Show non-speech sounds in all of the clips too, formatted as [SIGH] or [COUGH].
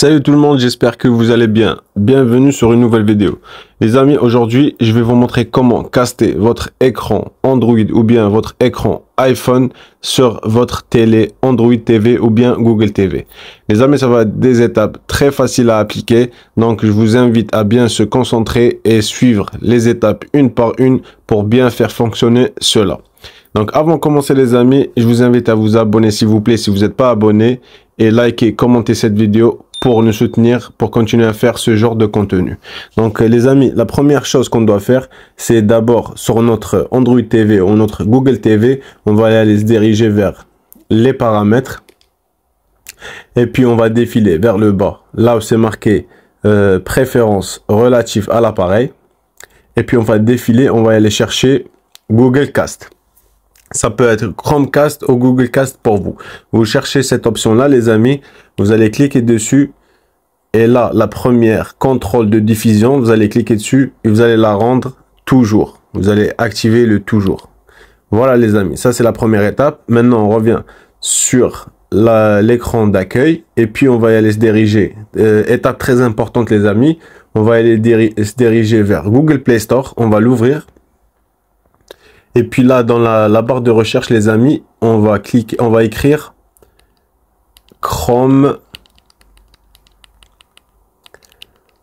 Salut tout le monde, j'espère que vous allez bien. Bienvenue sur une nouvelle vidéo. Les amis, aujourd'hui, je vais vous montrer comment caster votre écran Android ou bien votre écran iPhone sur votre télé Android TV ou bien Google TV. Les amis, ça va être des étapes très faciles à appliquer. Donc, je vous invite à bien se concentrer et suivre les étapes une par une pour bien faire fonctionner cela. Donc avant de commencer les amis, je vous invite à vous abonner s'il vous plaît si vous n'êtes pas abonné et liker, commenter cette vidéo pour nous soutenir, pour continuer à faire ce genre de contenu. Donc euh, les amis, la première chose qu'on doit faire, c'est d'abord sur notre Android TV ou notre Google TV, on va aller se diriger vers les paramètres. Et puis on va défiler vers le bas, là où c'est marqué euh, préférence à l'appareil. Et puis on va défiler, on va aller chercher Google Cast ça peut être Chromecast ou Google Cast pour vous. Vous cherchez cette option-là, les amis. Vous allez cliquer dessus. Et là, la première contrôle de diffusion, vous allez cliquer dessus et vous allez la rendre toujours. Vous allez activer le toujours. Voilà les amis, ça c'est la première étape. Maintenant, on revient sur l'écran d'accueil et puis on va y aller se diriger. Euh, étape très importante les amis, on va aller se diriger vers Google Play Store. On va l'ouvrir et puis là, dans la, barre de recherche, les amis, on va cliquer, on va écrire Chrome.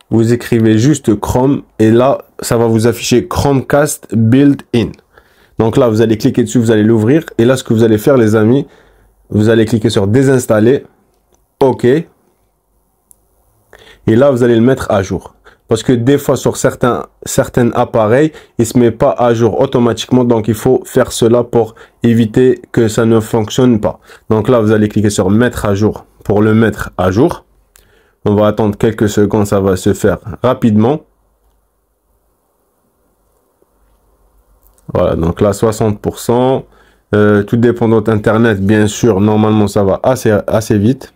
Vous écrivez juste Chrome et là, ça va vous afficher Chromecast Built-in. Donc là, vous allez cliquer dessus, vous allez l'ouvrir. Et là, ce que vous allez faire, les amis, vous allez cliquer sur désinstaller. OK. Et là, vous allez le mettre à jour. Parce que des fois, sur certains, certains appareils, il ne se met pas à jour automatiquement. Donc, il faut faire cela pour éviter que ça ne fonctionne pas. Donc là, vous allez cliquer sur mettre à jour pour le mettre à jour. On va attendre quelques secondes, ça va se faire rapidement. Voilà, donc là, 60%. Euh, tout dépendant Internet, bien sûr, normalement, ça va assez, assez vite.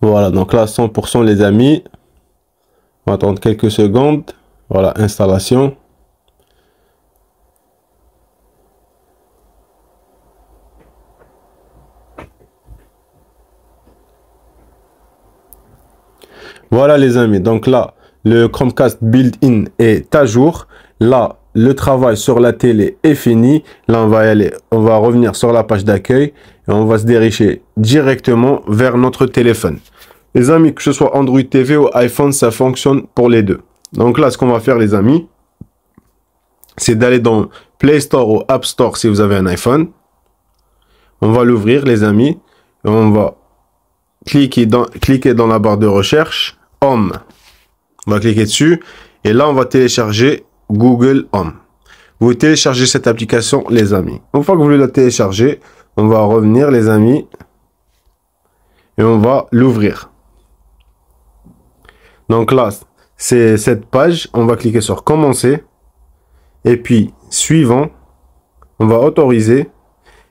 Voilà, donc là, 100% les amis. On va attendre quelques secondes. Voilà, installation. Voilà les amis, donc là, le Chromecast build in est à jour. Là, le travail sur la télé est fini. Là, on va aller, on va revenir sur la page d'accueil et on va se diriger directement vers notre téléphone. Les amis, que ce soit Android TV ou iPhone, ça fonctionne pour les deux. Donc là, ce qu'on va faire, les amis, c'est d'aller dans Play Store ou App Store si vous avez un iPhone. On va l'ouvrir, les amis. Et on va cliquer dans, cliquer dans la barre de recherche Home. On va cliquer dessus. Et là, on va télécharger Google Home. Vous téléchargez cette application, les amis. Une fois que vous la télécharger, on va revenir, les amis. Et on va l'ouvrir. Donc là, c'est cette page. On va cliquer sur commencer. Et puis, suivant, on va autoriser.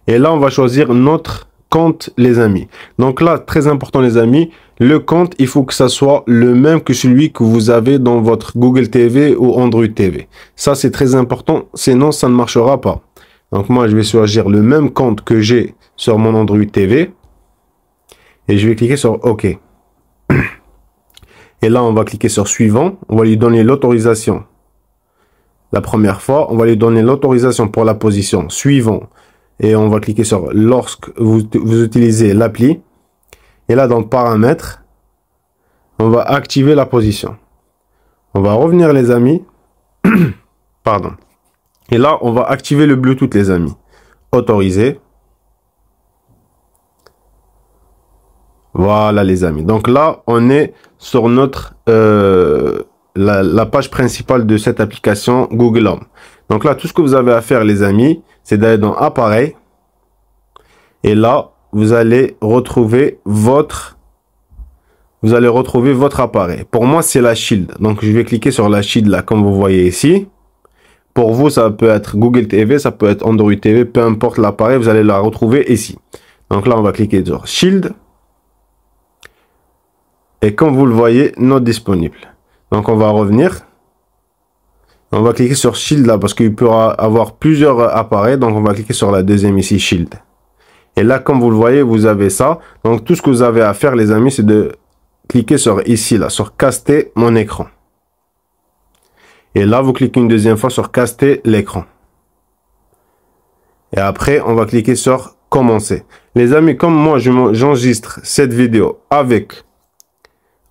Et là, on va choisir notre compte, les amis. Donc là, très important, les amis, le compte, il faut que ça soit le même que celui que vous avez dans votre Google TV ou Android TV. Ça, c'est très important, sinon ça ne marchera pas. Donc moi, je vais choisir le même compte que j'ai sur mon Android TV. Et je vais cliquer sur OK. Et là, on va cliquer sur suivant. On va lui donner l'autorisation. La première fois, on va lui donner l'autorisation pour la position suivant. Et on va cliquer sur lorsque vous, utilisez l'appli. Et là, dans paramètres, on va activer la position. On va revenir, les amis. [CLEARS THROAT] Pardon. Et là, on va activer le Bluetooth, les amis. Autoriser. Voilà les amis. Donc là, on est sur notre euh, la, la, page principale de cette application Google Home. Donc là, tout ce que vous avez à faire les amis, c'est d'aller dans Appareil. Et là, vous allez retrouver votre vous allez retrouver votre appareil. Pour moi, c'est la Shield. Donc je vais cliquer sur la Shield là comme vous voyez ici. Pour vous, ça peut être Google TV, ça peut être Android TV, peu importe l'appareil, vous allez la retrouver ici. Donc là, on va cliquer sur Shield et comme vous le voyez, non disponible. Donc on va revenir. On va cliquer sur Shield là parce qu'il peut avoir plusieurs appareils. Donc on va cliquer sur la deuxième ici, Shield. Et là, comme vous le voyez, vous avez ça. Donc tout ce que vous avez à faire, les amis, c'est de cliquer sur ici là, sur caster mon écran. Et là, vous cliquez une deuxième fois sur caster l'écran. Et après, on va cliquer sur commencer. Les amis, comme moi, j'enregistre cette vidéo avec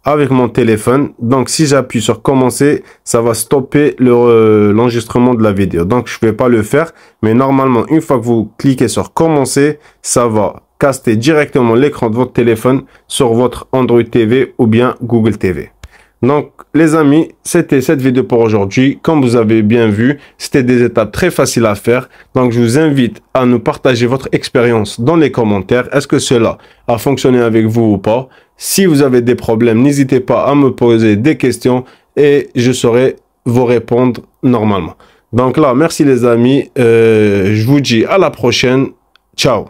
avec mon téléphone. Donc si j'appuie sur commencer, ça va stopper euh, l'enregistrement le, de la vidéo. Donc je ne vais pas le faire, mais normalement une fois que vous cliquez sur commencer, ça va caster directement l'écran de votre téléphone sur votre Android TV ou bien Google TV. Donc les amis, c'était cette vidéo pour aujourd'hui. Comme vous avez bien vu, c'était des étapes très faciles à faire. Donc je vous invite à nous partager votre expérience dans les commentaires. Est-ce que cela a fonctionné avec vous ou pas si vous avez des problèmes, n'hésitez pas à me poser des questions et je saurai vous répondre normalement. Donc là, merci les amis. Euh, je vous dis à la prochaine. Ciao